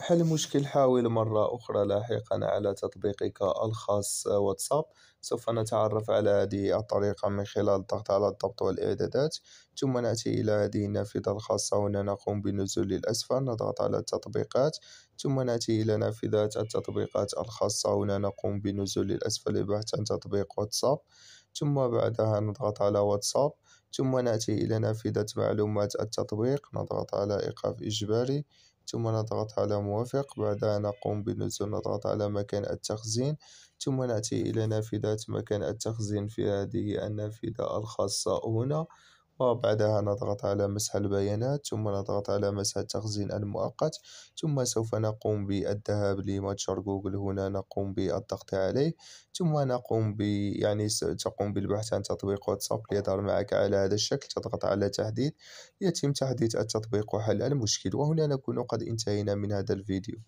حل مشكل حاول مرة أخرى لاحقا على تطبيقك الخاص واتساب سوف نتعرف على هذه الطريقة من خلال الضغط على الضبط والإعدادات ثم نأتي إلى هذه النافذة الخاصة هنا نقوم بالنزول للأسفل نضغط على التطبيقات ثم نأتي إلى نافذة التطبيقات الخاصة هنا نقوم بالنزول للأسفل لبحث عن تطبيق واتساب ثم بعدها نضغط على واتساب ثم نأتي إلى نافذة معلومات التطبيق نضغط على إيقاف إجباري ثم نضغط على موافق بعدها نقوم بنزول نضغط على مكان التخزين ثم نأتي إلى نافذة مكان التخزين في هذه النافذة الخاصة هنا وبعدها نضغط على مسح البيانات ثم نضغط على مسح التخزين المؤقت ثم سوف نقوم بالذهاب لمتجر جوجل هنا نقوم بالضغط عليه ثم نقوم ب يعني تقوم بالبحث عن تطبيق واتساب ليظهر معك على هذا الشكل تضغط على تحديث يتم تحديث التطبيق وحل المشكل وهنا نكون قد انتهينا من هذا الفيديو